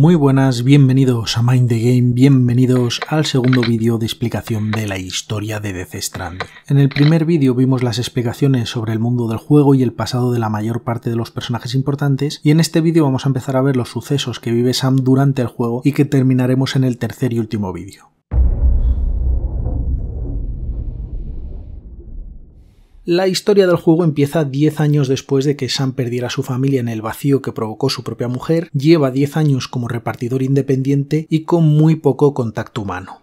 Muy buenas, bienvenidos a Mind the Game, bienvenidos al segundo vídeo de explicación de la historia de Death Stranding. En el primer vídeo vimos las explicaciones sobre el mundo del juego y el pasado de la mayor parte de los personajes importantes, y en este vídeo vamos a empezar a ver los sucesos que vive Sam durante el juego y que terminaremos en el tercer y último vídeo. La historia del juego empieza 10 años después de que Sam perdiera a su familia en el vacío que provocó su propia mujer, lleva 10 años como repartidor independiente y con muy poco contacto humano.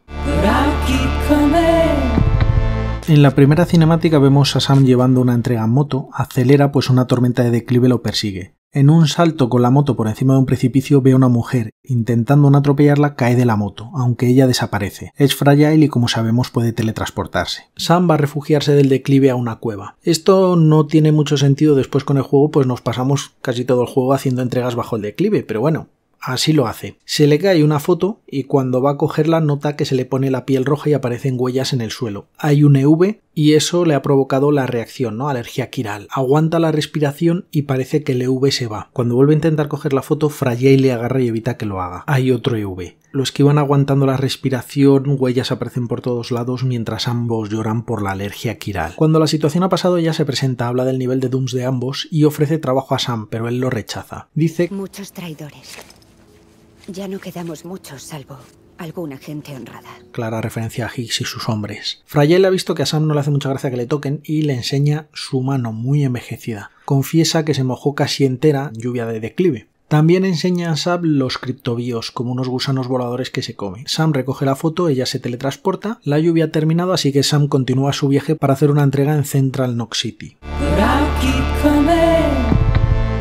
En la primera cinemática vemos a Sam llevando una entrega en moto, acelera pues una tormenta de declive lo persigue. En un salto con la moto por encima de un precipicio ve a una mujer. Intentando no atropellarla, cae de la moto, aunque ella desaparece. Es fragile y como sabemos puede teletransportarse. Sam va a refugiarse del declive a una cueva. Esto no tiene mucho sentido después con el juego, pues nos pasamos casi todo el juego haciendo entregas bajo el declive, pero bueno, Así lo hace. Se le cae una foto y cuando va a cogerla nota que se le pone la piel roja y aparecen huellas en el suelo. Hay un EV y eso le ha provocado la reacción, ¿no? Alergia quiral. Aguanta la respiración y parece que el EV se va. Cuando vuelve a intentar coger la foto, y le agarra y evita que lo haga. Hay otro EV. Los que iban aguantando la respiración, huellas aparecen por todos lados mientras ambos lloran por la alergia quiral. Cuando la situación ha pasado, ella se presenta, habla del nivel de dooms de ambos y ofrece trabajo a Sam, pero él lo rechaza. Dice... Muchos traidores. Ya no quedamos muchos, salvo alguna gente honrada. Clara referencia a Higgs y sus hombres. Frayel ha visto que a Sam no le hace mucha gracia que le toquen y le enseña su mano muy envejecida. Confiesa que se mojó casi entera lluvia de declive. También enseña a Sam los criptovíos, como unos gusanos voladores que se comen. Sam recoge la foto, ella se teletransporta, la lluvia ha terminado, así que Sam continúa su viaje para hacer una entrega en Central Nox City.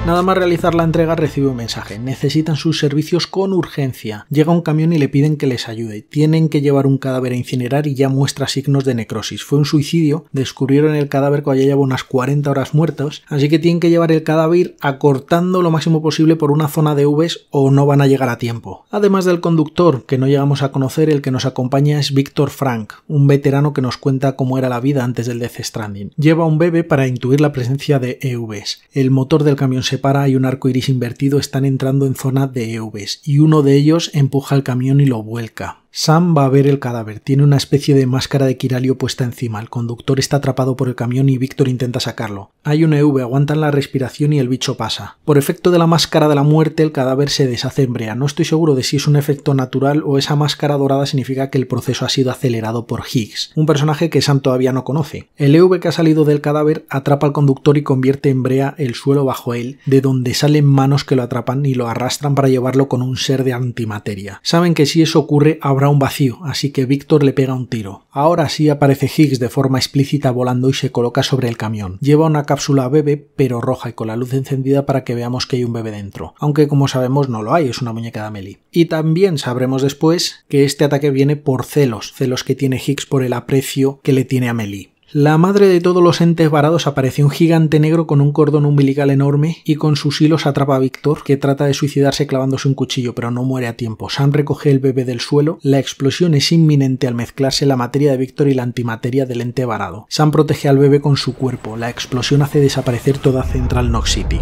Nada más realizar la entrega recibe un mensaje. Necesitan sus servicios con urgencia. Llega un camión y le piden que les ayude. Tienen que llevar un cadáver a incinerar y ya muestra signos de necrosis. Fue un suicidio. Descubrieron el cadáver cuando ya lleva unas 40 horas muertos, Así que tienen que llevar el cadáver acortando lo máximo posible por una zona de Vs o no van a llegar a tiempo. Además del conductor, que no llegamos a conocer, el que nos acompaña es Víctor Frank, un veterano que nos cuenta cómo era la vida antes del Death Stranding. Lleva un bebé para intuir la presencia de EVs. El motor del camión se para y un arco iris invertido, están entrando en zona de eubes y uno de ellos empuja el camión y lo vuelca. Sam va a ver el cadáver. Tiene una especie de máscara de quiralio puesta encima. El conductor está atrapado por el camión y Víctor intenta sacarlo. Hay un EV, aguantan la respiración y el bicho pasa. Por efecto de la máscara de la muerte, el cadáver se deshace en brea. No estoy seguro de si es un efecto natural o esa máscara dorada significa que el proceso ha sido acelerado por Higgs, un personaje que Sam todavía no conoce. El EV que ha salido del cadáver atrapa al conductor y convierte en brea el suelo bajo él, de donde salen manos que lo atrapan y lo arrastran para llevarlo con un ser de antimateria. Saben que si eso ocurre habrá un vacío, así que Víctor le pega un tiro. Ahora sí aparece Higgs de forma explícita volando y se coloca sobre el camión. Lleva una cápsula bebé, pero roja y con la luz encendida para que veamos que hay un bebé dentro. Aunque como sabemos no lo hay, es una muñeca de Amelie. Y también sabremos después que este ataque viene por celos, celos que tiene Higgs por el aprecio que le tiene a Amelie. La madre de todos los entes varados Aparece un gigante negro con un cordón umbilical enorme y con sus hilos atrapa a Víctor, que trata de suicidarse clavándose un cuchillo, pero no muere a tiempo. Sam recoge el bebé del suelo, la explosión es inminente al mezclarse la materia de Víctor y la antimateria del ente varado. Sam protege al bebé con su cuerpo, la explosión hace desaparecer toda Central Nox City.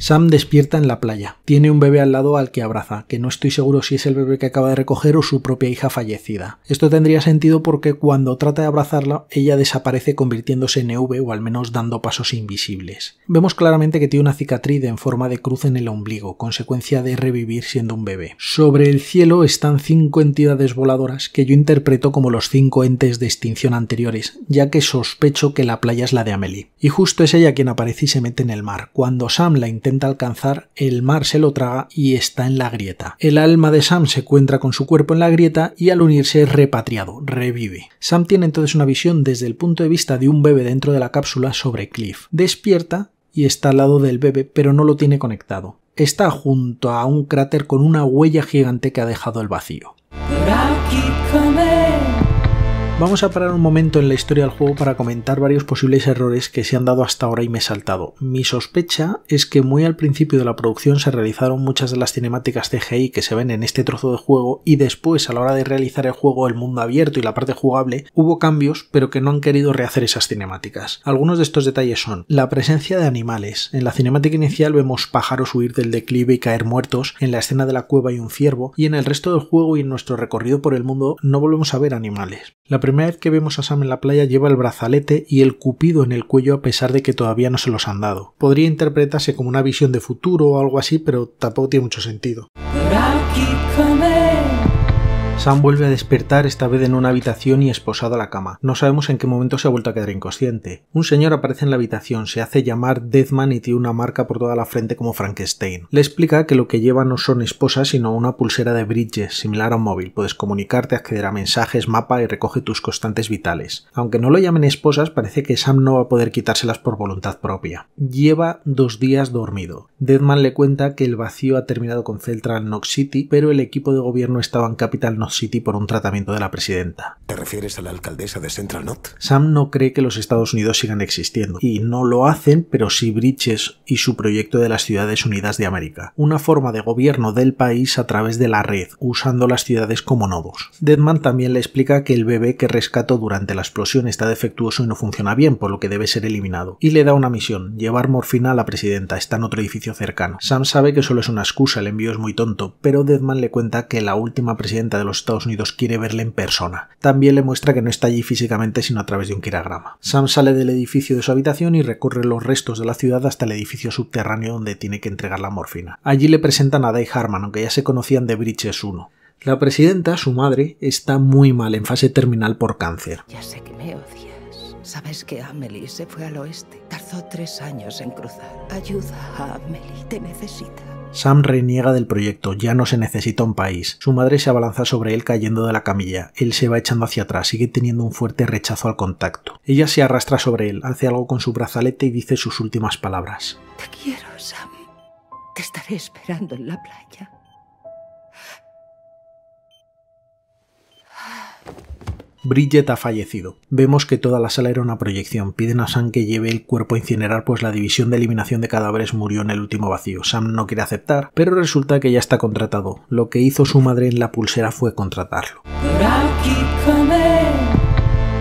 Sam despierta en la playa. Tiene un bebé al lado al que abraza, que no estoy seguro si es el bebé que acaba de recoger o su propia hija fallecida. Esto tendría sentido porque cuando trata de abrazarla, ella desaparece convirtiéndose en E.V. o al menos dando pasos invisibles. Vemos claramente que tiene una cicatriz en forma de cruz en el ombligo, consecuencia de revivir siendo un bebé. Sobre el cielo están cinco entidades voladoras que yo interpreto como los cinco entes de extinción anteriores, ya que sospecho que la playa es la de Amelie. Y justo es ella quien aparece y se mete en el mar. Cuando Sam la alcanzar, el mar se lo traga y está en la grieta. El alma de Sam se encuentra con su cuerpo en la grieta y al unirse es repatriado, revive. Sam tiene entonces una visión desde el punto de vista de un bebé dentro de la cápsula sobre Cliff. Despierta y está al lado del bebé, pero no lo tiene conectado. Está junto a un cráter con una huella gigante que ha dejado el vacío. Vamos a parar un momento en la historia del juego para comentar varios posibles errores que se han dado hasta ahora y me he saltado. Mi sospecha es que muy al principio de la producción se realizaron muchas de las cinemáticas CGI que se ven en este trozo de juego y después a la hora de realizar el juego, el mundo abierto y la parte jugable, hubo cambios pero que no han querido rehacer esas cinemáticas. Algunos de estos detalles son la presencia de animales. En la cinemática inicial vemos pájaros huir del declive y caer muertos, en la escena de la cueva hay un ciervo y en el resto del juego y en nuestro recorrido por el mundo no volvemos a ver animales primera vez que vemos a Sam en la playa lleva el brazalete y el cupido en el cuello a pesar de que todavía no se los han dado. Podría interpretarse como una visión de futuro o algo así, pero tampoco tiene mucho sentido. Sam vuelve a despertar, esta vez en una habitación y esposado a la cama. No sabemos en qué momento se ha vuelto a quedar inconsciente. Un señor aparece en la habitación, se hace llamar Deadman y tiene una marca por toda la frente como Frankenstein. Le explica que lo que lleva no son esposas, sino una pulsera de bridges, similar a un móvil. Puedes comunicarte, acceder a mensajes, mapa y recoge tus constantes vitales. Aunque no lo llamen esposas, parece que Sam no va a poder quitárselas por voluntad propia. Lleva dos días dormido. Deadman le cuenta que el vacío ha terminado con en Nox City, pero el equipo de gobierno estaba en Capital Nox City por un tratamiento de la presidenta. ¿Te refieres a la alcaldesa de Central Knot? Sam no cree que los Estados Unidos sigan existiendo, y no lo hacen, pero sí Bridges y su proyecto de las Ciudades Unidas de América, una forma de gobierno del país a través de la red, usando las ciudades como nodos. Deadman también le explica que el bebé que rescató durante la explosión está defectuoso y no funciona bien, por lo que debe ser eliminado, y le da una misión, llevar morfina a la presidenta, está en otro edificio cercano. Sam sabe que solo es una excusa, el envío es muy tonto, pero Deadman le cuenta que la última presidenta de los Estados Unidos quiere verle en persona. También le muestra que no está allí físicamente sino a través de un quiragrama. Sam sale del edificio de su habitación y recorre los restos de la ciudad hasta el edificio subterráneo donde tiene que entregar la morfina. Allí le presentan a Dai Harman, aunque ya se conocían de Bridges 1. La presidenta, su madre, está muy mal en fase terminal por cáncer. Ya sé que me odias. Sabes que Amelie se fue al oeste. Tardó tres años en cruzar. Ayuda a Amelie, te necesita. Sam reniega del proyecto, ya no se necesita un país. Su madre se abalanza sobre él cayendo de la camilla. Él se va echando hacia atrás, sigue teniendo un fuerte rechazo al contacto. Ella se arrastra sobre él, hace algo con su brazalete y dice sus últimas palabras. Te quiero, Sam. Te estaré esperando en la playa. Bridget ha fallecido. Vemos que toda la sala era una proyección. Piden a Sam que lleve el cuerpo a incinerar, pues la división de eliminación de cadáveres murió en el último vacío. Sam no quiere aceptar, pero resulta que ya está contratado. Lo que hizo su madre en la pulsera fue contratarlo.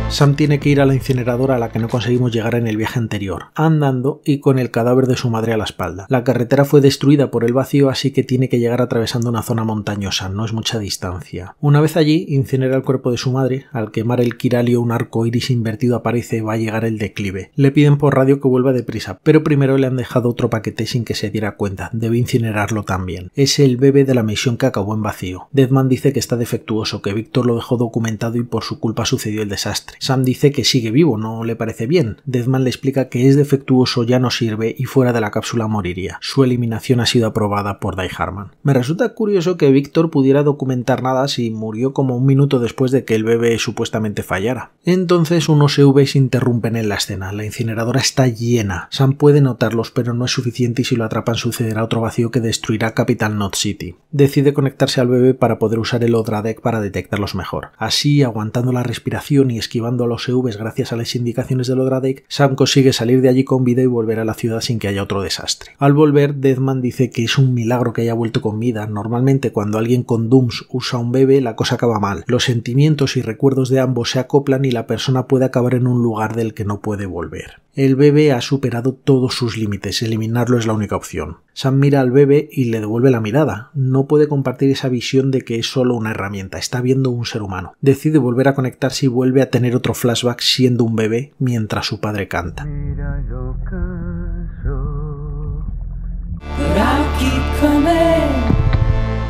Sam tiene que ir a la incineradora a la que no conseguimos llegar en el viaje anterior, andando y con el cadáver de su madre a la espalda. La carretera fue destruida por el vacío, así que tiene que llegar atravesando una zona montañosa, no es mucha distancia. Una vez allí, incinera el cuerpo de su madre, al quemar el quiralio un arco iris invertido aparece va a llegar el declive. Le piden por radio que vuelva deprisa, pero primero le han dejado otro paquete sin que se diera cuenta, debe incinerarlo también. Es el bebé de la misión que acabó en vacío. Deadman dice que está defectuoso, que Víctor lo dejó documentado y por su culpa sucedió el desastre. Sam dice que sigue vivo, no le parece bien. Deathman le explica que es defectuoso, ya no sirve y fuera de la cápsula moriría. Su eliminación ha sido aprobada por Die Harman. Me resulta curioso que Víctor pudiera documentar nada si murió como un minuto después de que el bebé supuestamente fallara. Entonces unos EVs interrumpen en la escena. La incineradora está llena. Sam puede notarlos, pero no es suficiente y si lo atrapan sucederá otro vacío que destruirá Capital Not City. Decide conectarse al bebé para poder usar el Deck para detectarlos mejor. Así, aguantando la respiración y esquivando a los EVs gracias a las indicaciones de Lodradek, Sam consigue salir de allí con vida y volver a la ciudad sin que haya otro desastre. Al volver, Deathman dice que es un milagro que haya vuelto con vida. Normalmente cuando alguien con Dooms usa un bebé, la cosa acaba mal. Los sentimientos y recuerdos de ambos se acoplan y la persona puede acabar en un lugar del que no puede volver. El bebé ha superado todos sus límites, eliminarlo es la única opción. Sam mira al bebé y le devuelve la mirada. No puede compartir esa visión de que es solo una herramienta, está viendo un ser humano. Decide volver a conectarse y vuelve a tener otro flashback siendo un bebé mientras su padre canta.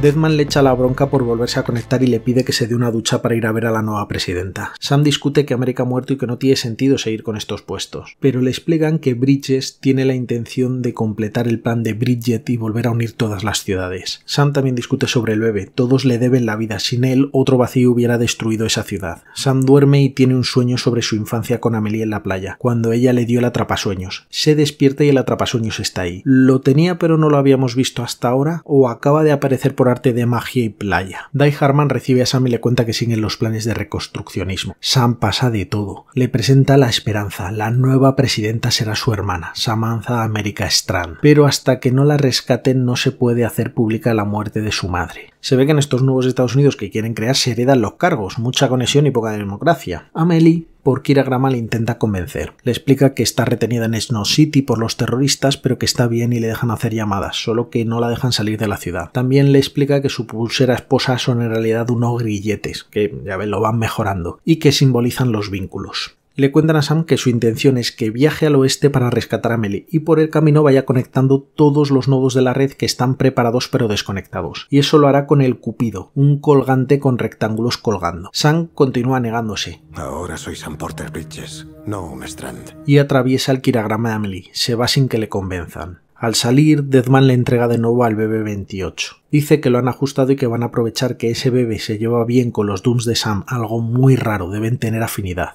Deadman le echa la bronca por volverse a conectar y le pide que se dé una ducha para ir a ver a la nueva presidenta. Sam discute que América ha muerto y que no tiene sentido seguir con estos puestos, pero le explican que Bridges tiene la intención de completar el plan de Bridget y volver a unir todas las ciudades. Sam también discute sobre el bebé, todos le deben la vida, sin él otro vacío hubiera destruido esa ciudad. Sam duerme y tiene un sueño sobre su infancia con Amelie en la playa, cuando ella le dio el atrapasueños. Se despierta y el atrapasueños está ahí. ¿Lo tenía pero no lo habíamos visto hasta ahora? ¿O acaba de aparecer por arte de magia y playa. Dai Harman recibe a Sam y le cuenta que siguen los planes de reconstruccionismo. Sam pasa de todo. Le presenta la esperanza. La nueva presidenta será su hermana, Samantha America Strand. Pero hasta que no la rescaten no se puede hacer pública la muerte de su madre. Se ve que en estos nuevos Estados Unidos que quieren crear se heredan los cargos, mucha conexión y poca democracia. Amelie, por Kira le intenta convencer. Le explica que está retenida en Snow City por los terroristas, pero que está bien y le dejan hacer llamadas, solo que no la dejan salir de la ciudad. También le explica que su pulsera esposa son en realidad unos grilletes, que ya ven, lo van mejorando, y que simbolizan los vínculos le cuentan a Sam que su intención es que viaje al oeste para rescatar a Melly y por el camino vaya conectando todos los nodos de la red que están preparados pero desconectados. Y eso lo hará con el Cupido, un colgante con rectángulos colgando. Sam continúa negándose. Ahora soy Sam Porter Bridges, no Y atraviesa el kiragrama de Amelie. Se va sin que le convenzan. Al salir, Deadman le entrega de nuevo al bebé 28 Dice que lo han ajustado y que van a aprovechar que ese bebé se lleva bien con los Dooms de Sam, algo muy raro, deben tener afinidad.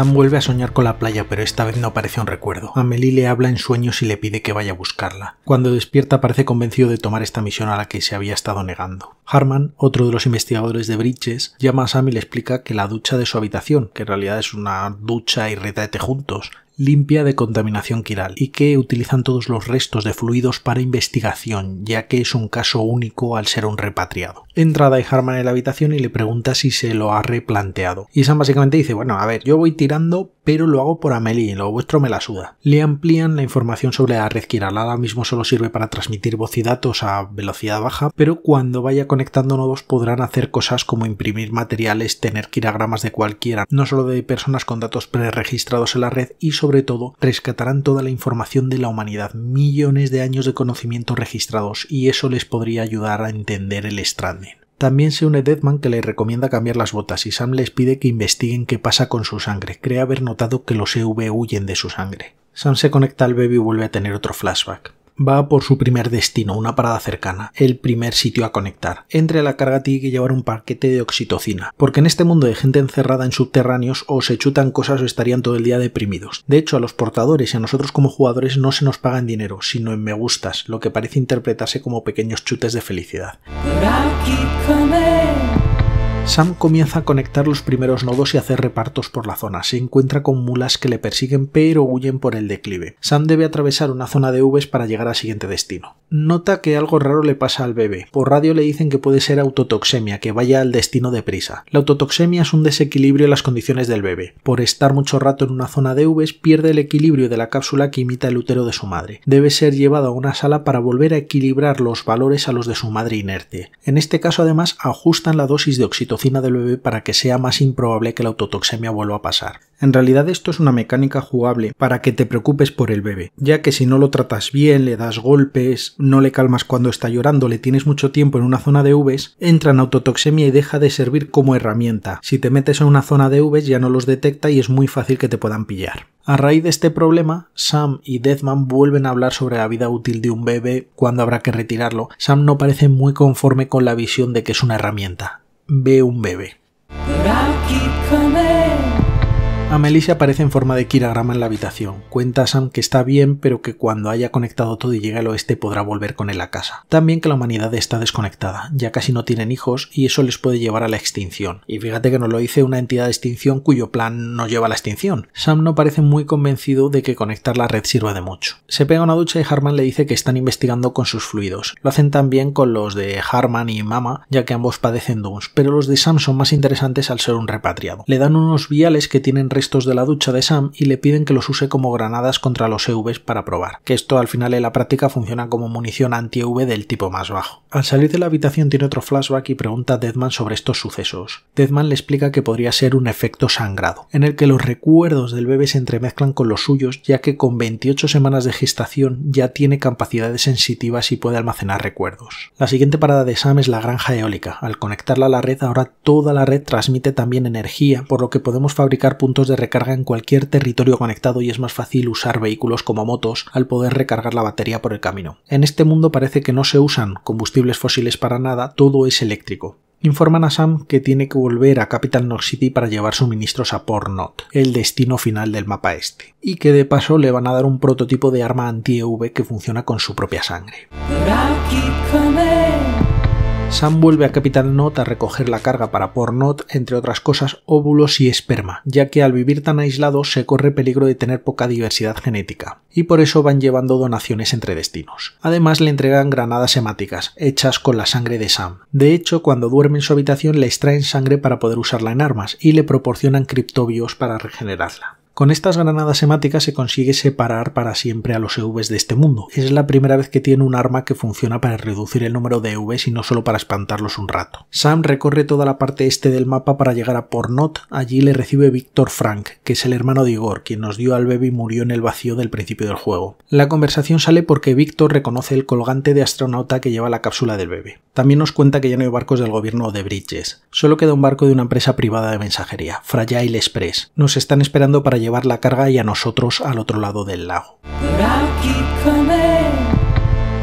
Sam vuelve a soñar con la playa, pero esta vez no parece un recuerdo. Amelie le habla en sueños y le pide que vaya a buscarla. Cuando despierta parece convencido de tomar esta misión a la que se había estado negando. Harman, otro de los investigadores de Bridges, llama a Sam y le explica que la ducha de su habitación, que en realidad es una ducha y retrete juntos, limpia de contaminación quiral y que utilizan todos los restos de fluidos para investigación, ya que es un caso único al ser un repatriado. Entra Dai Harman en la habitación y le pregunta si se lo ha replanteado. Y Sam básicamente dice, bueno, a ver, yo voy tirando pero lo hago por Amelie, lo vuestro me la suda. Le amplían la información sobre la red Kiral, ahora mismo solo sirve para transmitir voz y datos a velocidad baja, pero cuando vaya conectando nodos podrán hacer cosas como imprimir materiales, tener kiragramas de cualquiera, no solo de personas con datos preregistrados en la red y sobre todo rescatarán toda la información de la humanidad, millones de años de conocimiento registrados y eso les podría ayudar a entender el Stranding. También se une Deadman que le recomienda cambiar las botas y Sam les pide que investiguen qué pasa con su sangre. Cree haber notado que los EV huyen de su sangre. Sam se conecta al bebé y vuelve a tener otro flashback va por su primer destino, una parada cercana, el primer sitio a conectar. Entre la carga tiene que llevar un paquete de oxitocina, porque en este mundo de gente encerrada en subterráneos o se chutan cosas o estarían todo el día deprimidos. De hecho, a los portadores y a nosotros como jugadores no se nos paga en dinero, sino en me gustas, lo que parece interpretarse como pequeños chutes de felicidad. Sam comienza a conectar los primeros nodos y hacer repartos por la zona. Se encuentra con mulas que le persiguen pero huyen por el declive. Sam debe atravesar una zona de Vs para llegar al siguiente destino. Nota que algo raro le pasa al bebé. Por radio le dicen que puede ser autotoxemia, que vaya al destino deprisa. La autotoxemia es un desequilibrio en las condiciones del bebé. Por estar mucho rato en una zona de Vs pierde el equilibrio de la cápsula que imita el útero de su madre. Debe ser llevado a una sala para volver a equilibrar los valores a los de su madre inerte. En este caso además ajustan la dosis de oxitocina del bebé para que sea más improbable que la autotoxemia vuelva a pasar. En realidad esto es una mecánica jugable para que te preocupes por el bebé, ya que si no lo tratas bien, le das golpes, no le calmas cuando está llorando, le tienes mucho tiempo en una zona de Vs, entra en autotoxemia y deja de servir como herramienta. Si te metes en una zona de Vs ya no los detecta y es muy fácil que te puedan pillar. A raíz de este problema, Sam y Deathman vuelven a hablar sobre la vida útil de un bebé, cuando habrá que retirarlo. Sam no parece muy conforme con la visión de que es una herramienta. Ve un bebé. Amelie se aparece en forma de kiragrama en la habitación. Cuenta a Sam que está bien, pero que cuando haya conectado todo y llegue al oeste podrá volver con él a casa. También que la humanidad está desconectada, ya casi no tienen hijos y eso les puede llevar a la extinción. Y fíjate que nos lo dice una entidad de extinción cuyo plan no lleva a la extinción. Sam no parece muy convencido de que conectar la red sirva de mucho. Se pega una ducha y Harman le dice que están investigando con sus fluidos. Lo hacen también con los de Harman y Mama, ya que ambos padecen duns, pero los de Sam son más interesantes al ser un repatriado. Le dan unos viales que tienen estos de la ducha de Sam y le piden que los use como granadas contra los EVs para probar, que esto al final en la práctica funciona como munición anti-EV del tipo más bajo. Al salir de la habitación tiene otro flashback y pregunta a Deadman sobre estos sucesos. Deadman le explica que podría ser un efecto sangrado, en el que los recuerdos del bebé se entremezclan con los suyos, ya que con 28 semanas de gestación ya tiene capacidades sensitivas y puede almacenar recuerdos. La siguiente parada de Sam es la granja eólica. Al conectarla a la red, ahora toda la red transmite también energía, por lo que podemos fabricar puntos de recarga en cualquier territorio conectado y es más fácil usar vehículos como motos al poder recargar la batería por el camino. En este mundo parece que no se usan combustibles fósiles para nada, todo es eléctrico. Informan a Sam que tiene que volver a Capital North City para llevar suministros a Port el destino final del mapa este, y que de paso le van a dar un prototipo de arma anti-EV que funciona con su propia sangre. Sam vuelve a Capitán Knot a recoger la carga para por Pornot, entre otras cosas óvulos y esperma, ya que al vivir tan aislado se corre peligro de tener poca diversidad genética, y por eso van llevando donaciones entre destinos. Además le entregan granadas hemáticas, hechas con la sangre de Sam. De hecho, cuando duerme en su habitación le extraen sangre para poder usarla en armas y le proporcionan criptobios para regenerarla. Con estas granadas semáticas se consigue separar para siempre a los EVs de este mundo. Es la primera vez que tiene un arma que funciona para reducir el número de EVs y no solo para espantarlos un rato. Sam recorre toda la parte este del mapa para llegar a Pornot. Allí le recibe Víctor Frank, que es el hermano de Igor, quien nos dio al bebé y murió en el vacío del principio del juego. La conversación sale porque Víctor reconoce el colgante de astronauta que lleva la cápsula del bebé. También nos cuenta que ya no hay barcos del gobierno de Bridges. Solo queda un barco de una empresa privada de mensajería, Fragile Express. Nos están esperando para llevar la carga y a nosotros al otro lado del lago.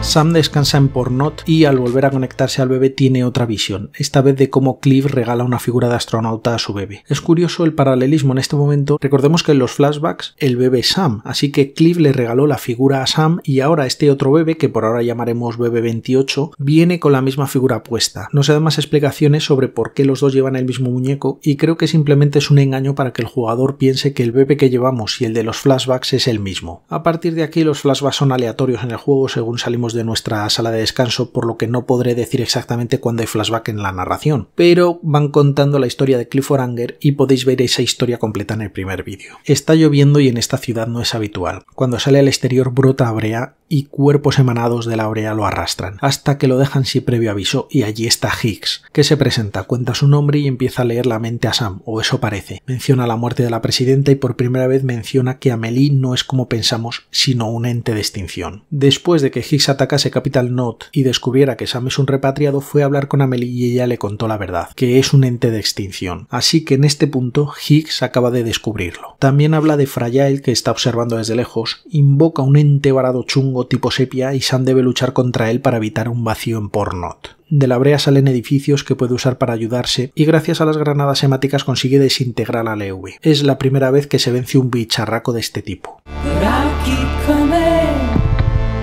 Sam descansa en Pornot y al volver a conectarse al bebé tiene otra visión, esta vez de cómo Cliff regala una figura de astronauta a su bebé. Es curioso el paralelismo en este momento, recordemos que en los flashbacks el bebé es Sam, así que Cliff le regaló la figura a Sam y ahora este otro bebé, que por ahora llamaremos bebé 28, viene con la misma figura puesta. No se dan más explicaciones sobre por qué los dos llevan el mismo muñeco y creo que simplemente es un engaño para que el jugador piense que el bebé que llevamos y el de los flashbacks es el mismo. A partir de aquí los flashbacks son aleatorios en el juego según salimos de nuestra sala de descanso, por lo que no podré decir exactamente cuándo hay flashback en la narración, pero van contando la historia de Clifford Anger y podéis ver esa historia completa en el primer vídeo. Está lloviendo y en esta ciudad no es habitual. Cuando sale al exterior brota brea y cuerpos emanados de la orea lo arrastran, hasta que lo dejan sin previo aviso y allí está Higgs, que se presenta, cuenta su nombre y empieza a leer la mente a Sam, o eso parece. Menciona la muerte de la presidenta y por primera vez menciona que Amelie no es como pensamos, sino un ente de extinción. Después de que Higgs atacase Capital Note y descubriera que Sam es un repatriado, fue a hablar con Amelie y ella le contó la verdad, que es un ente de extinción. Así que en este punto Higgs acaba de descubrirlo. También habla de Fragile, que está observando desde lejos, invoca un ente varado chungo tipo sepia y Sam debe luchar contra él para evitar un vacío en Pornot. De la brea salen edificios que puede usar para ayudarse y gracias a las granadas hemáticas consigue desintegrar a levi Es la primera vez que se vence un bicharraco de este tipo.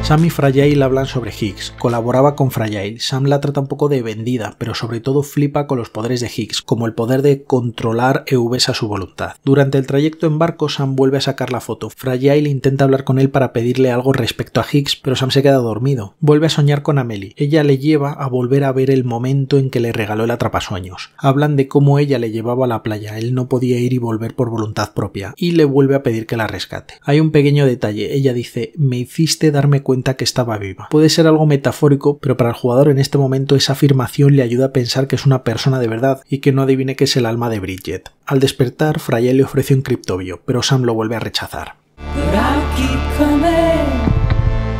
Sam y Fragile hablan sobre Higgs, colaboraba con Fragile, Sam la trata un poco de vendida, pero sobre todo flipa con los poderes de Higgs, como el poder de controlar EVs a su voluntad. Durante el trayecto en barco, Sam vuelve a sacar la foto, Fragile intenta hablar con él para pedirle algo respecto a Higgs, pero Sam se queda dormido. Vuelve a soñar con Amelie, ella le lleva a volver a ver el momento en que le regaló el atrapasueños. Hablan de cómo ella le llevaba a la playa, él no podía ir y volver por voluntad propia, y le vuelve a pedir que la rescate. Hay un pequeño detalle, ella dice, me hiciste darme cuenta cuenta que estaba viva. Puede ser algo metafórico, pero para el jugador en este momento esa afirmación le ayuda a pensar que es una persona de verdad y que no adivine que es el alma de Bridget. Al despertar, Frye le ofrece un criptobio, pero Sam lo vuelve a rechazar.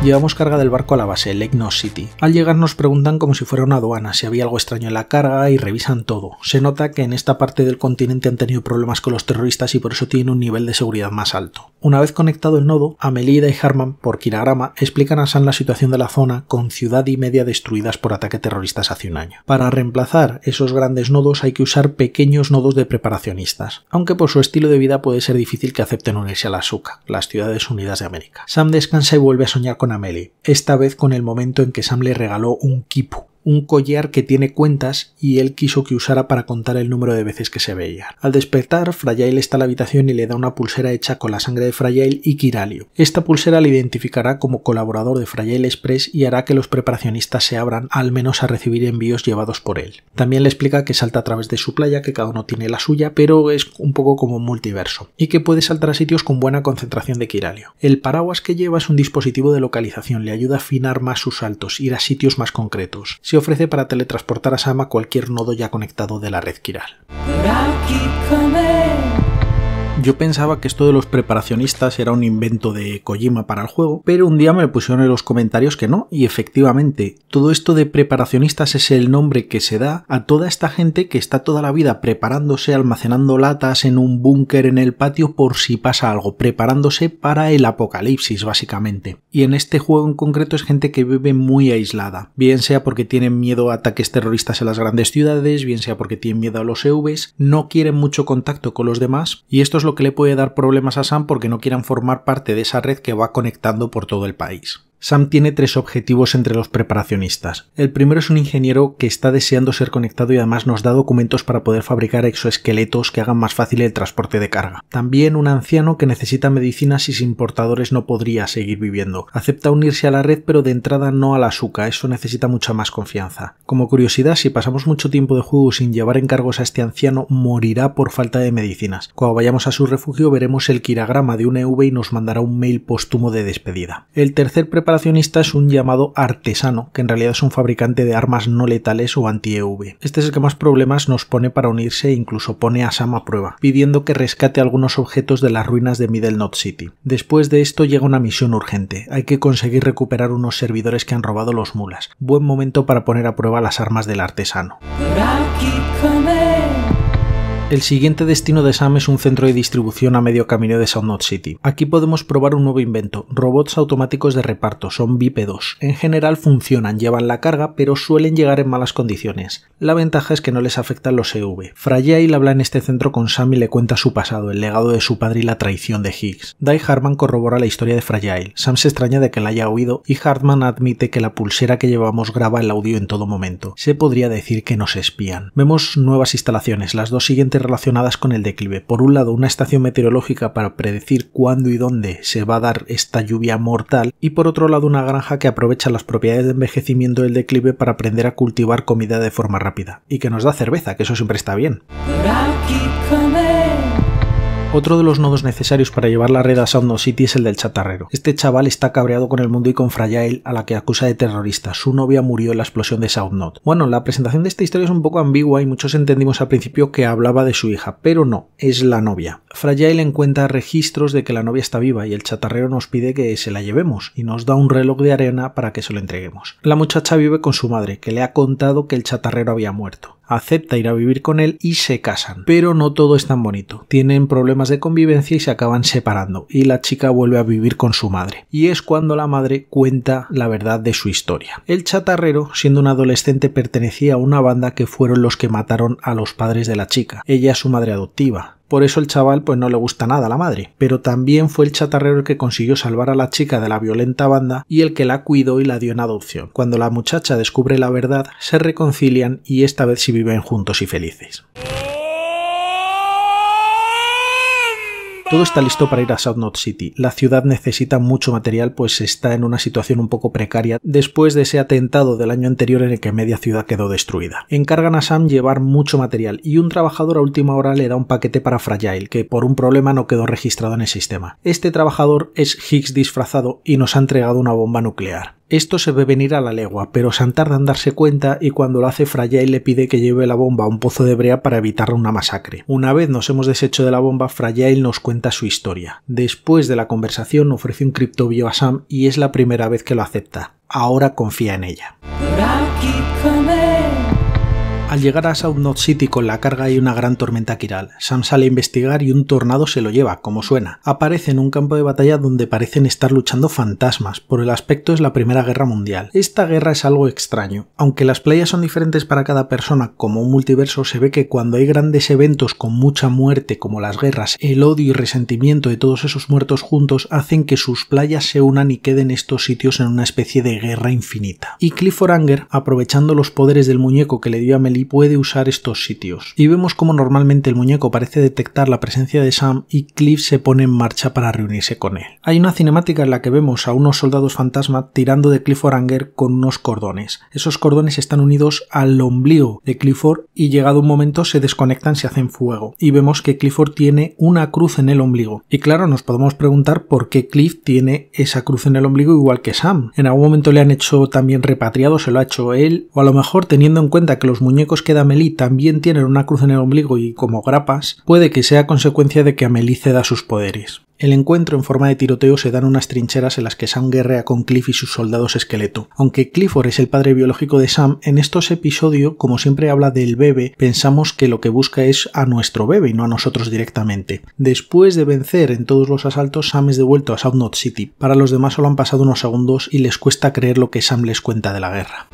Llevamos carga del barco a la base, Legnos City. Al llegar nos preguntan como si fuera una aduana, si había algo extraño en la carga y revisan todo. Se nota que en esta parte del continente han tenido problemas con los terroristas y por eso tienen un nivel de seguridad más alto. Una vez conectado el nodo, Amelida y Harman, por Kinagrama, explican a San la situación de la zona con ciudad y media destruidas por ataque terroristas hace un año. Para reemplazar esos grandes nodos hay que usar pequeños nodos de preparacionistas, aunque por su estilo de vida puede ser difícil que acepten unirse a la SUCA, las ciudades unidas de América. Sam descansa y vuelve a soñar con Melee, esta vez con el momento en que Sam le regaló un kipu, un collar que tiene cuentas y él quiso que usara para contar el número de veces que se veía. Al despertar, Frayail está en la habitación y le da una pulsera hecha con la sangre de Frayail y Kiralio. Esta pulsera le identificará como colaborador de Frayail Express y hará que los preparacionistas se abran al menos a recibir envíos llevados por él. También le explica que salta a través de su playa, que cada uno tiene la suya, pero es un poco como un multiverso, y que puede saltar a sitios con buena concentración de Kiralio. El paraguas que lleva es un dispositivo de localización, le ayuda a afinar más sus saltos, ir a sitios más concretos ofrece para teletransportar a Sama cualquier nodo ya conectado de la red quiral. Yo pensaba que esto de los preparacionistas era un invento de Kojima para el juego, pero un día me pusieron en los comentarios que no, y efectivamente, todo esto de preparacionistas es el nombre que se da a toda esta gente que está toda la vida preparándose, almacenando latas en un búnker en el patio por si pasa algo, preparándose para el apocalipsis básicamente. Y en este juego en concreto es gente que vive muy aislada, bien sea porque tienen miedo a ataques terroristas en las grandes ciudades, bien sea porque tienen miedo a los EVs, no quieren mucho contacto con los demás, y esto es lo que le puede dar problemas a Sam porque no quieran formar parte de esa red que va conectando por todo el país. Sam tiene tres objetivos entre los preparacionistas. El primero es un ingeniero que está deseando ser conectado y además nos da documentos para poder fabricar exoesqueletos que hagan más fácil el transporte de carga. También un anciano que necesita medicinas y sin portadores no podría seguir viviendo. Acepta unirse a la red pero de entrada no a la SUCA, eso necesita mucha más confianza. Como curiosidad, si pasamos mucho tiempo de juego sin llevar encargos a este anciano, morirá por falta de medicinas. Cuando vayamos a su refugio veremos el quiragrama de un EV y nos mandará un mail póstumo de despedida. El tercer prepara operacionista es un llamado artesano, que en realidad es un fabricante de armas no letales o anti-EV. Este es el que más problemas nos pone para unirse e incluso pone a Sam a prueba, pidiendo que rescate algunos objetos de las ruinas de Middle Not City. Después de esto llega una misión urgente, hay que conseguir recuperar unos servidores que han robado los mulas. Buen momento para poner a prueba las armas del artesano. El siguiente destino de Sam es un centro de distribución a medio camino de South City. Aquí podemos probar un nuevo invento, robots automáticos de reparto, son bípedos. En general funcionan, llevan la carga, pero suelen llegar en malas condiciones. La ventaja es que no les afectan los EV. Frayail habla en este centro con Sam y le cuenta su pasado, el legado de su padre y la traición de Higgs. Dai Hartman corrobora la historia de Frayail. Sam se extraña de que la haya oído y Hartman admite que la pulsera que llevamos graba el audio en todo momento. Se podría decir que nos espían. Vemos nuevas instalaciones, las dos siguientes relacionadas con el declive. Por un lado, una estación meteorológica para predecir cuándo y dónde se va a dar esta lluvia mortal y por otro lado una granja que aprovecha las propiedades de envejecimiento del declive para aprender a cultivar comida de forma rápida y que nos da cerveza, que eso siempre está bien. Otro de los nodos necesarios para llevar la red a Sound City es el del chatarrero. Este chaval está cabreado con el mundo y con Frayael a la que acusa de terrorista. Su novia murió en la explosión de Sound Bueno, la presentación de esta historia es un poco ambigua y muchos entendimos al principio que hablaba de su hija, pero no, es la novia. Frayael encuentra registros de que la novia está viva y el chatarrero nos pide que se la llevemos y nos da un reloj de arena para que se lo entreguemos. La muchacha vive con su madre, que le ha contado que el chatarrero había muerto acepta ir a vivir con él y se casan. Pero no todo es tan bonito. Tienen problemas de convivencia y se acaban separando y la chica vuelve a vivir con su madre. Y es cuando la madre cuenta la verdad de su historia. El chatarrero, siendo un adolescente, pertenecía a una banda que fueron los que mataron a los padres de la chica. Ella es su madre adoptiva. Por eso el chaval pues no le gusta nada a la madre, pero también fue el chatarrero el que consiguió salvar a la chica de la violenta banda y el que la cuidó y la dio en adopción. Cuando la muchacha descubre la verdad, se reconcilian y esta vez sí viven juntos y felices. Todo está listo para ir a South City. La ciudad necesita mucho material pues está en una situación un poco precaria después de ese atentado del año anterior en el que media ciudad quedó destruida. Encargan a Sam llevar mucho material y un trabajador a última hora le da un paquete para Fragile que por un problema no quedó registrado en el sistema. Este trabajador es Higgs disfrazado y nos ha entregado una bomba nuclear. Esto se ve venir a la legua, pero San tarda en darse cuenta y cuando lo hace Frayay le pide que lleve la bomba a un pozo de brea para evitar una masacre. Una vez nos hemos deshecho de la bomba, Frayay nos cuenta su historia. Después de la conversación ofrece un criptobio a Sam y es la primera vez que lo acepta. Ahora confía en ella. Al llegar a South North City con la carga hay una gran tormenta quiral. Sam sale a investigar y un tornado se lo lleva, como suena. Aparece en un campo de batalla donde parecen estar luchando fantasmas, por el aspecto es la Primera Guerra Mundial. Esta guerra es algo extraño. Aunque las playas son diferentes para cada persona, como un multiverso, se ve que cuando hay grandes eventos con mucha muerte, como las guerras, el odio y resentimiento de todos esos muertos juntos hacen que sus playas se unan y queden estos sitios en una especie de guerra infinita. Y Clifford Anger, aprovechando los poderes del muñeco que le dio a puede usar estos sitios. Y vemos como normalmente el muñeco parece detectar la presencia de Sam y Cliff se pone en marcha para reunirse con él. Hay una cinemática en la que vemos a unos soldados fantasma tirando de Clifford Anger con unos cordones. Esos cordones están unidos al ombligo de Clifford y llegado un momento se desconectan, se hacen fuego. Y vemos que Clifford tiene una cruz en el ombligo. Y claro, nos podemos preguntar por qué Cliff tiene esa cruz en el ombligo igual que Sam. En algún momento le han hecho también repatriado, se lo ha hecho él, o a lo mejor teniendo en cuenta que los muñecos que de Amelie también tienen una cruz en el ombligo y como grapas, puede que sea consecuencia de que Amelie ceda sus poderes. El encuentro en forma de tiroteo se da en unas trincheras en las que Sam guerrea con Cliff y sus soldados esqueleto. Aunque Clifford es el padre biológico de Sam, en estos episodios, como siempre habla del bebé, pensamos que lo que busca es a nuestro bebé y no a nosotros directamente. Después de vencer en todos los asaltos, Sam es devuelto a South City. Para los demás solo han pasado unos segundos y les cuesta creer lo que Sam les cuenta de la guerra.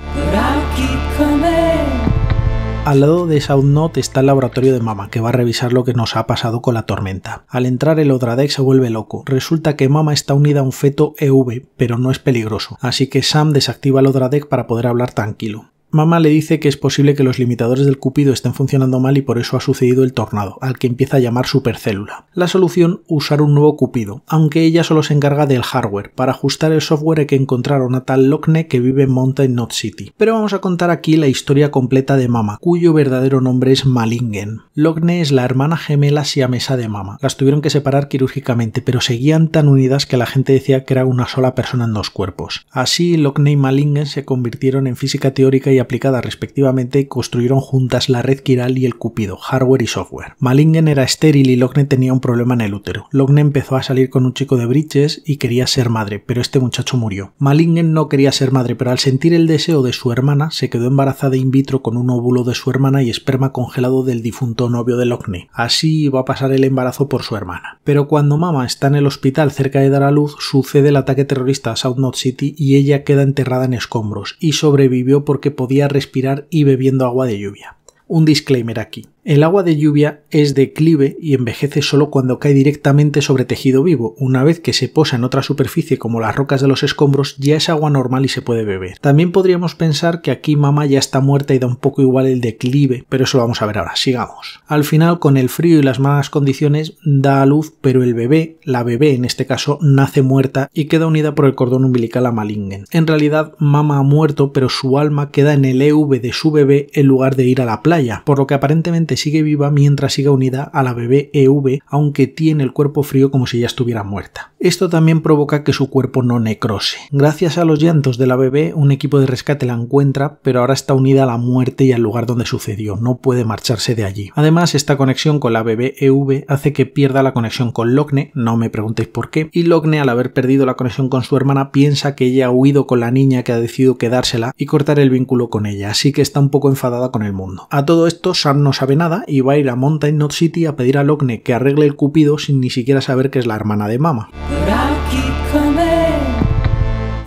Al lado de Soundnote está el laboratorio de Mama, que va a revisar lo que nos ha pasado con la tormenta. Al entrar el Odradek se vuelve loco. Resulta que Mama está unida a un feto EV, pero no es peligroso, así que Sam desactiva el Odradek para poder hablar tranquilo. Mama le dice que es posible que los limitadores del Cupido estén funcionando mal y por eso ha sucedido el tornado, al que empieza a llamar supercélula. La solución, usar un nuevo Cupido, aunque ella solo se encarga del hardware, para ajustar el software hay que encontrar a tal Lockne que vive en Mountain Not City. Pero vamos a contar aquí la historia completa de Mama, cuyo verdadero nombre es Malingen. Lockne es la hermana gemela siamesa de Mama. Las tuvieron que separar quirúrgicamente, pero seguían tan unidas que la gente decía que era una sola persona en dos cuerpos. Así, Lockne y Malingen se convirtieron en física teórica y aplicada respectivamente construyeron juntas la red quiral y el cupido, hardware y software. Malingen era estéril y Logne tenía un problema en el útero. Logne empezó a salir con un chico de briches y quería ser madre, pero este muchacho murió. Malingen no quería ser madre, pero al sentir el deseo de su hermana, se quedó embarazada in vitro con un óvulo de su hermana y esperma congelado del difunto novio de Logne. Así iba a pasar el embarazo por su hermana. Pero cuando Mama está en el hospital cerca de dar a luz, sucede el ataque terrorista a South City y ella queda enterrada en escombros, y sobrevivió porque podía respirar y bebiendo agua de lluvia. Un disclaimer aquí. El agua de lluvia es declive y envejece solo cuando cae directamente sobre tejido vivo. Una vez que se posa en otra superficie como las rocas de los escombros, ya es agua normal y se puede beber. También podríamos pensar que aquí mamá ya está muerta y da un poco igual el declive, pero eso lo vamos a ver ahora. Sigamos. Al final, con el frío y las malas condiciones, da a luz, pero el bebé, la bebé en este caso, nace muerta y queda unida por el cordón umbilical a Malingen. En realidad, mamá ha muerto, pero su alma queda en el EV de su bebé en lugar de ir a la playa, por lo que aparentemente sigue viva mientras siga unida a la bebé EV, aunque tiene el cuerpo frío como si ya estuviera muerta. Esto también provoca que su cuerpo no necrose. Gracias a los llantos de la bebé, un equipo de rescate la encuentra, pero ahora está unida a la muerte y al lugar donde sucedió, no puede marcharse de allí. Además, esta conexión con la bebé EV hace que pierda la conexión con Locne, no me preguntéis por qué, y Locne al haber perdido la conexión con su hermana piensa que ella ha huido con la niña que ha decidido quedársela y cortar el vínculo con ella, así que está un poco enfadada con el mundo. A todo esto, Sam no sabe y va a ir a Mountain Not City a pedir a Locne que arregle el cupido sin ni siquiera saber que es la hermana de Mama.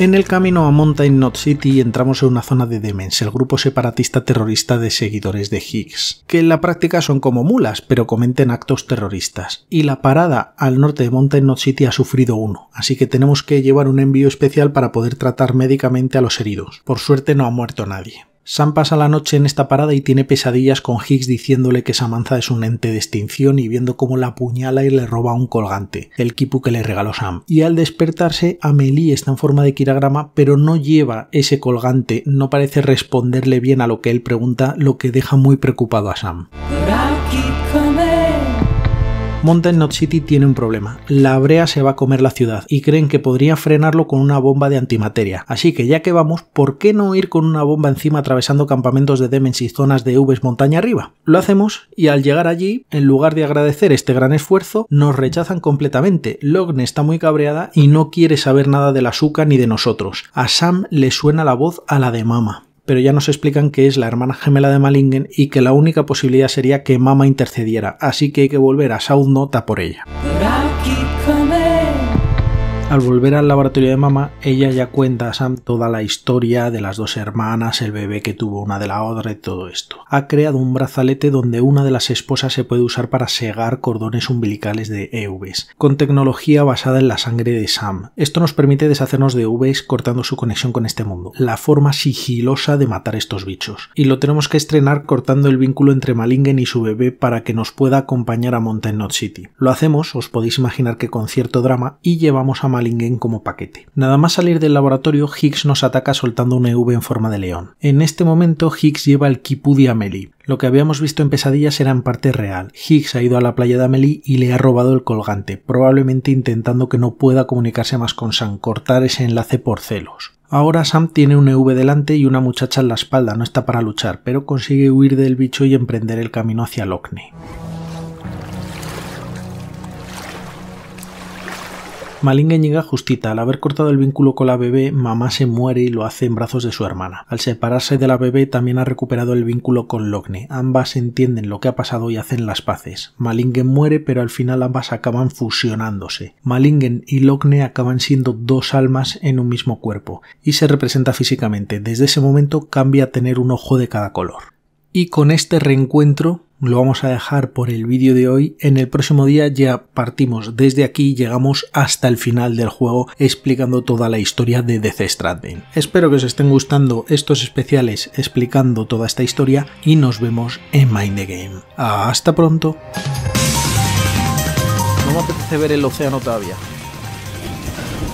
En el camino a Mountain Not City entramos en una zona de Demens, el grupo separatista terrorista de seguidores de Higgs, que en la práctica son como mulas, pero cometen actos terroristas. Y la parada al norte de Mountain Not City ha sufrido uno, así que tenemos que llevar un envío especial para poder tratar médicamente a los heridos. Por suerte no ha muerto nadie. Sam pasa la noche en esta parada y tiene pesadillas con Higgs diciéndole que Samantha es un ente de extinción y viendo cómo la apuñala y le roba un colgante, el kipu que le regaló Sam. Y al despertarse, Amelie está en forma de kiragrama, pero no lleva ese colgante, no parece responderle bien a lo que él pregunta, lo que deja muy preocupado a Sam. Mountain Not City tiene un problema. La brea se va a comer la ciudad y creen que podría frenarlo con una bomba de antimateria. Así que ya que vamos, ¿por qué no ir con una bomba encima atravesando campamentos de Demens y zonas de Uves montaña arriba? Lo hacemos y al llegar allí, en lugar de agradecer este gran esfuerzo, nos rechazan completamente. Logne está muy cabreada y no quiere saber nada de la SUCA ni de nosotros. A Sam le suena la voz a la de Mama pero ya nos explican que es la hermana gemela de Malingen y que la única posibilidad sería que Mama intercediera, así que hay que volver a South Nota por ella. Al volver al laboratorio de mamá, ella ya cuenta a Sam toda la historia de las dos hermanas, el bebé que tuvo una de la otra y todo esto. Ha creado un brazalete donde una de las esposas se puede usar para segar cordones umbilicales de EVs, con tecnología basada en la sangre de Sam. Esto nos permite deshacernos de EVs cortando su conexión con este mundo, la forma sigilosa de matar estos bichos. Y lo tenemos que estrenar cortando el vínculo entre Malingen y su bebé para que nos pueda acompañar a Mountain Not City. Lo hacemos, os podéis imaginar que con cierto drama, y llevamos a Malingen como paquete. Nada más salir del laboratorio, Higgs nos ataca soltando un EV en forma de león. En este momento, Higgs lleva el kipudi de Amelie. Lo que habíamos visto en pesadillas era en parte real. Higgs ha ido a la playa de Amelie y le ha robado el colgante, probablemente intentando que no pueda comunicarse más con Sam, cortar ese enlace por celos. Ahora Sam tiene un EV delante y una muchacha en la espalda, no está para luchar, pero consigue huir del bicho y emprender el camino hacia Lockney. Malingen llega justita. Al haber cortado el vínculo con la bebé, mamá se muere y lo hace en brazos de su hermana. Al separarse de la bebé, también ha recuperado el vínculo con Logne. Ambas entienden lo que ha pasado y hacen las paces. Malingen muere, pero al final ambas acaban fusionándose. Malingen y Logne acaban siendo dos almas en un mismo cuerpo, y se representa físicamente. Desde ese momento cambia a tener un ojo de cada color. Y con este reencuentro lo vamos a dejar por el vídeo de hoy. En el próximo día ya partimos desde aquí, llegamos hasta el final del juego explicando toda la historia de Death Stranding. Espero que os estén gustando estos especiales explicando toda esta historia y nos vemos en Mind the Game. Hasta pronto. No me apetece ver el océano todavía.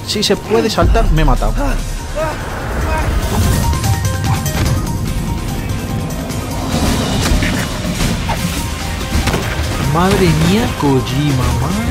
Si se puede saltar, me he matado. Ah. Madre mía, Kojima, mamá.